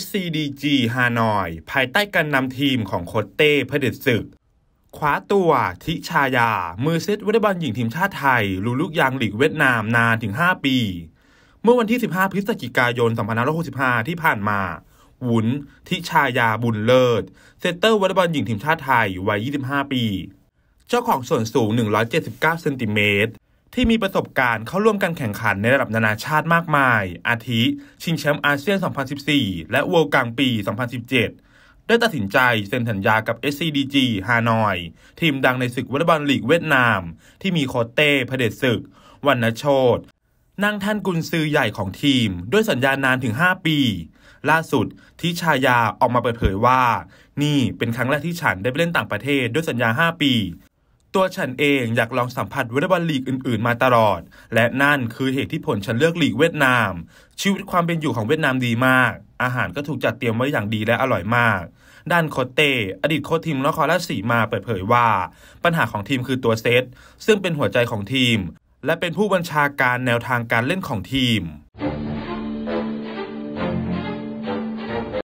SCDG ฮานอย ภายใต้การนำทีมของโคตเต้เด็ศึกคว้าตัวทิชายา มือเซตวอลเลย์บอลหญิงทีมชาติไทย ลูลูกยางหลีกเวียดนามนานถึง 5 ปี เมื่อวันที่ 15 พฤศจิกายน2565 ที่ผ่านมาวุนทิชายาบุญเลิศ เซตเตอร์วอลเลย์บอลหญิงทีมชาติไทย วัย25 ปี เจ้าของส่วนสูง 179เซนติเมตรที่มีประสบการณ์เข้าร่วมการแข่งขันในระดับนานาชาติมากมาย อาทิ ชิงแชมป์อาเซียน 2014 และเวอลกลางปี 2017 ได้ตัดสินใจเซ็นสัญญากับ SCDG ฮานอย ทีมดังในศึกวอลเลย์บอลลีกเวียดนาม ที่มีโคเต้พเดชศึก วรรณโชตนั่งท่านกุนซือใหญ่ของทีม ด้วยสัญญานานถึง 5 ปี ล่าสุดทิชายาออกมาเปิดเผยว่า นี่เป็นครั้งแรกที่ฉันได้ไปเล่นต่างประเทศด้วยสัญญา 5 ปีตัวฉันเอง อยากลองสัมผัสวอลเลย์บอลลีกอื่นๆมาตลอด และนั่นคือเหตุที่ผลฉันเลือกลีกเวียดนาม ชีวิตความเป็นอยู่ของเวียดนามดีมาก อาหารก็ถูกจัดเตรียมไว้อย่างดีและอร่อยมาก ด้านโคเตอดีตโค้ชทีมนครราชสีมาเปิดเผยว่า ปัญหาของทีมคือตัวเซต ซึ่งเป็นหัวใจของทีม และเป็นผู้บัญชาการแนวทางการเล่นของทีม